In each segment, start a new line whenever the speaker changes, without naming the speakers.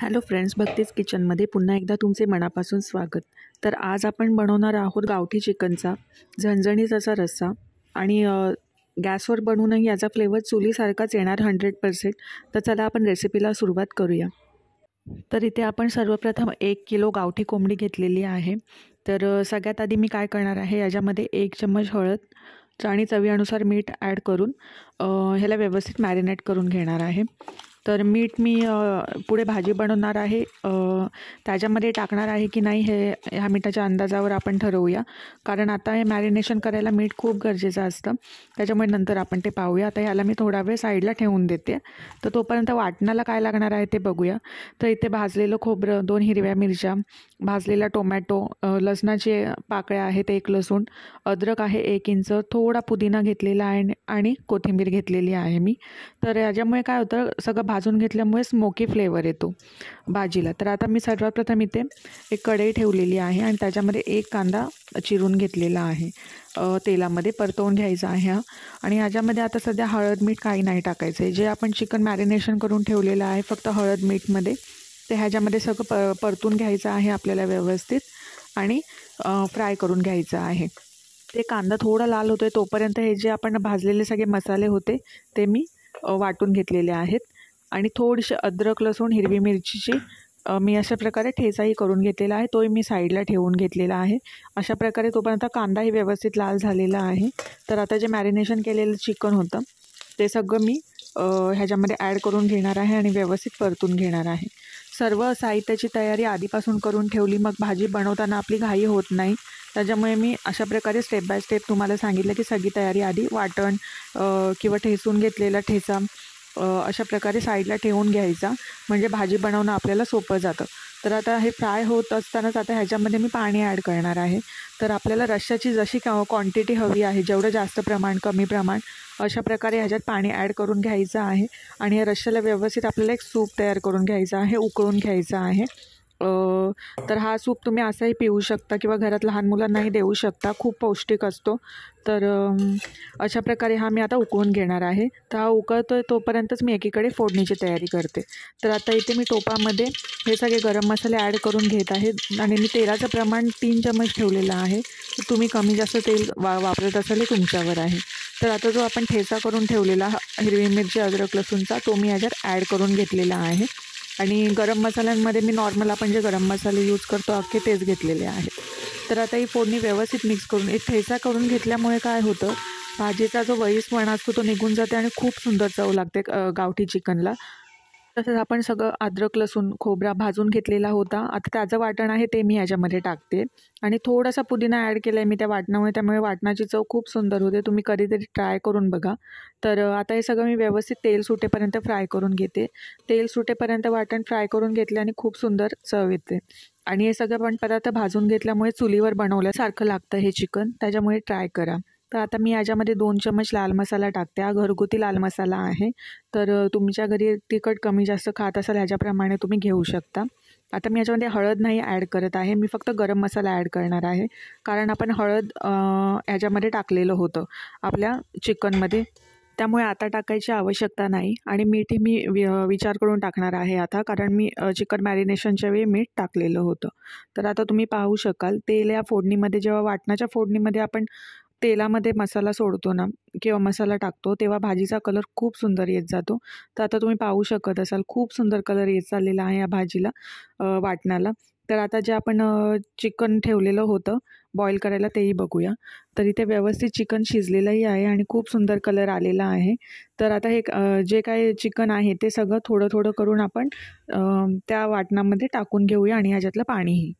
hello friends भक्तीच किचनमध्ये पुन्हा एकदा तुमचे मनापासून स्वागत तर आज आपण बनवणार आहोत गावठी चिकनचा झणझणीत असा रस्सा आणि गॅसवर बनवूनही याचा फ्लेवर चुलीसारखाच येणार हंड्रेड पर्सेंट तर चला आपण रेसिपीला सुरुवात करूया तर इथे आपण सर्वप्रथम एक किलो गावठी कोंबडी घेतलेली आहे तर सगळ्यात आधी मी काय करणार आहे याच्यामध्ये एक चम्मच हळद आणि चवीनुसार मीठ ॲड करून ह्याला व्यवस्थित मॅरिनेट करून घेणार आहे तर मीठ मी पुढे भाजी बनवणार आहे त्याच्यामध्ये टाकणार आहे की नाही हे ह्या मिठाच्या अंदाजावर आपण ठरवूया कारण आता हे मॅरिनेशन करायला मीठ खूप गरजेचं असतं त्याच्यामुळे नंतर आपण ते पाहूया आता ह्याला मी थोडा वेळ साईडला ठेवून देते तर तोपर्यंत वाटणाला काय लागणार आहे ते बघूया तर इथे भाजलेलं खोबरं दोन हिरव्या मिरच्या भाजलेला टोमॅटो लसणाचे पाकळ्या आहेत एक लसूण अद्रक आहे एक इंच थोडा पुदिना घेतलेला आहे आणि कोथिंबीर घेतलेली आहे मी तर याच्यामुळे काय होतं सगळं भाजून घेतल्यामुळे स्मोकी फ्लेवर येतो भाजीला तर आता मी सर्वात प्रथम इथे एक कढई ठेवलेली आहे आणि त्याच्यामध्ये एक कांदा चिरून घेतलेला आहे तेलामध्ये परतवून घ्यायचा आहे हा आणि ह्याच्यामध्ये आता सध्या हळद मीठ काही नाही टाकायचं आहे जे आपण चिकन मॅरिनेशन करून ठेवलेलं आहे फक्त हळद मीठमध्ये ते ह्याच्यामध्ये सगळं प परतून घ्यायचं आहे आपल्याला व्यवस्थित आणि फ्राय करून घ्यायचं आहे ते कांदा थोडा लाल होतो आहे तोपर्यंत हे जे आपण भाजलेले सगळे मसाले होते ते मी वाटून घेतलेले आहेत आणि थोडेसे अद्रक लसूण हिरवी मिरचीची मी अशा प्रकारे ठेचाही करून घेतलेला आहे तोही मी साईडला ठेवून घेतलेला आहे अशा प्रकारे तोपर्यंत आता कांदाही व्यवस्थित लाल झालेला आहे तर आता जे मॅरिनेशन केलेलं चिकन होतं ते सगळं मी ह्याच्यामध्ये ॲड करून घेणार आहे आणि व्यवस्थित परतून घेणार आहे सर्व साहित्याची तयारी आधीपासून करून ठेवली मग भाजी बनवताना आपली घाई होत नाही त्याच्यामुळे मी अशा प्रकारे स्टेप बाय स्टेप तुम्हाला सांगितलं की सगळी तयारी आधी वाटण किंवा ठेसून घेतलेला ठेचा अशा प्रकारे साईडला ठेवून घ्यायचा म्हणजे भाजी बनवणं आपल्याला सोपं जातं तर आता हे फ्राय होत असतानाच आता ह्याच्यामध्ये मी पाणी ॲड करणार आहे तर आपल्याला रश्श्याची जशी का क्वांटिटी हवी आहे जेवढं जास्त प्रमाण कमी प्रमाण अशा प्रकारे ह्याच्यात पाणी ॲड करून घ्यायचं आहे आणि या रश्श्याला व्यवस्थित आपल्याला एक सूप तयार करून घ्यायचं आहे उकळून घ्यायचं आहे तर हा सूप तुम्ही असाही पिऊ शकता किंवा घरात लहान मुलांनाही देऊ शकता खूप पौष्टिक असतो तर अशा प्रकारे हा मी आता उकळून घेणार आहे तर हा उकळतो आहे तोपर्यंतच मी एकीकडे फोडणीची तयारी करते तर आता इथे मी टोपामध्ये हे सगळे गरम मसाले ॲड करून घेत आहे आणि मी तेलाचं प्रमाण तीन चमच ठेवलेलं आहे तर तुम्ही कमी जास्त तेल वा वापरत असाल तुमच्यावर आहे तर आता जो आपण ठेचा करून ठेवलेला हिरवी मिरची अद्रक लसूणचा तो मी याच्यात ॲड करून घेतलेला आहे आणि गरम मसाल्यांमध्ये मी नॉर्मल आपण जे गरम मसाले यूज करतो अख्खे तेच घेतलेले आहेत तर आता ही फोडणी व्यवस्थित मिक्स करून एक ठेचा करून घेतल्यामुळे काय होतं भाजीचा जो वईसपणा असतो तो निघून जाते आणि खूप सुंदर चव लागते गावठी चिकनला तसंच आपण सगळं अद्रक लसूण खोबरा भाजून घेतलेला होता आता त्याचं वाटण आहे ते मी ह्याच्यामध्ये टाकते आणि थोडासा पुदिना ॲड केला आहे मी त्या वाटणामुळे त्यामुळे वाटणाची चव खूप सुंदर होते तुम्ही कधीतरी ट्राय करून बघा तर आता हे सगळं मी व्यवस्थित तेल सुटेपर्यंत फ्राय करून घेते तेल सुटेपर्यंत वाटण फ्राय करून घेतले आणि खूप सुंदर चव येते आणि हे सगळं पण पदार्थ भाजून घेतल्यामुळे चुलीवर बनवल्यासारखं लागतं हे चिकन त्याच्यामुळे ट्राय करा तर आता मी याच्यामध्ये दोन चमच लाल मसाला टाकते हा घरगुती लाल मसाला आहे तर तुमच्या घरी तिखट कमी जास्त खात असाल ह्याच्याप्रमाणे तुम्ही घेऊ शकता आता मी याच्यामध्ये हळद नाही ॲड करत आहे मी फक्त गरम मसाला ॲड करणार आहे कारण आपण हळद ह्याच्यामध्ये टाकलेलं होतं आपल्या चिकनमध्ये त्यामुळे आता टाकायची आवश्यकता नाही आणि मीठही मी विचार करून टाकणार आहे आता कारण मी चिकन मॅरिनेशनच्या वेळी मीठ टाकलेलं होतं तर आता तुम्ही पाहू शकाल तेल या फोडणीमध्ये जेव्हा वाटणाच्या फोडणीमध्ये आपण तेलामध्ये मसाला सोडतो ना किंवा मसाला टाकतो तेव्हा भाजीचा कलर खूप सुंदर येत जातो तर आता तुम्ही पाहू शकत असाल खूप सुंदर कलर येत चाललेला आहे या भाजीला वाटणाला तर आता जे आपण चिकन ठेवलेलं होतं बॉईल करायला तेही बघूया तर इथे व्यवस्थित चिकन शिजलेलंही आहे आणि खूप सुंदर कलर आलेला आहे तर आता हे जे काय चिकन आहे ते सगळं थोडं थोडं करून आपण त्या वाटणामध्ये टाकून घेऊया आणि ह्याच्यातलं पाणीही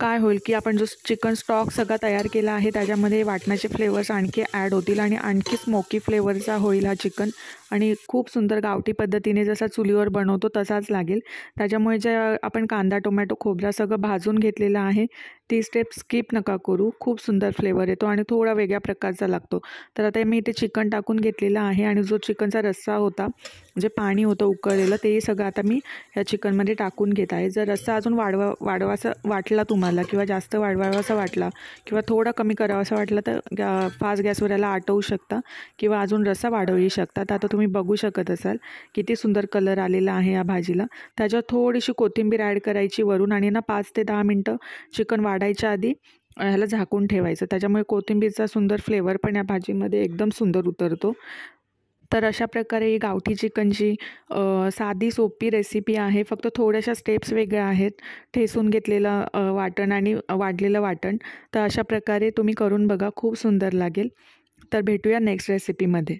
काय होईल की आपण जो चिकन स्टॉक सगळा तयार केला आहे त्याच्यामध्ये वाटणाचे फ्लेवर्स आणखी ॲड होतील आणि आणखी स्मोकी फ्लेवरचा होईल हा चिकन आणि खूप सुंदर गावठी पद्धतीने जसा चुलीवर बनवतो तसाच लागेल त्याच्यामुळे जे आपण कांदा टोमॅटो खोबरा सगळं भाजून घेतलेलं आहे ती स्टेप स्किप नका करू खूप सुंदर फ्लेवर येतो आणि थोडा वेगळ्या प्रकारचा लागतो तर आता मी इथे चिकन टाकून घेतलेलं आहे आणि जो चिकनचा रस्सा होता जे पाणी होतं उकळलेलं तेही सगळं आता मी या चिकनमध्ये टाकून घेत आहे जर रस्सा अजून वाढवा वाढवासा वाटला तुम्हाला किंवा जास्त वाढवावासा वाटला किंवा थोडा कमी करावासा वाटला तर गॅ फास्ट गॅसवर याला आटवू शकता किंवा अजून रस्सा वाढवू शकता तर आता तुम्ही बघू शकत असाल किती सुंदर कलर आलेला आहे या भाजीला त्याच्यावर थोडीशी कोथिंबीर ॲड करायची वरून आणि ना पाच ते दहा मिनटं चिकन वाढ काढायच्या आधी ह्याला झाकून ठेवायचं त्याच्यामुळे कोथिंबीरचा सुंदर फ्लेवर पण या भाजीमध्ये एकदम सुंदर उतरतो तर अशा प्रकारे ही गावठी चिकनची साधी सोपी रेसिपी आहे फक्त थोड्याशा स्टेप्स वेगळ्या आहेत ठेसून घेतलेलं वाटण आणि वाढलेलं वाटण तर अशा प्रकारे तुम्ही करून बघा खूप सुंदर लागेल तर भेटूया नेक्स्ट रेसिपीमध्ये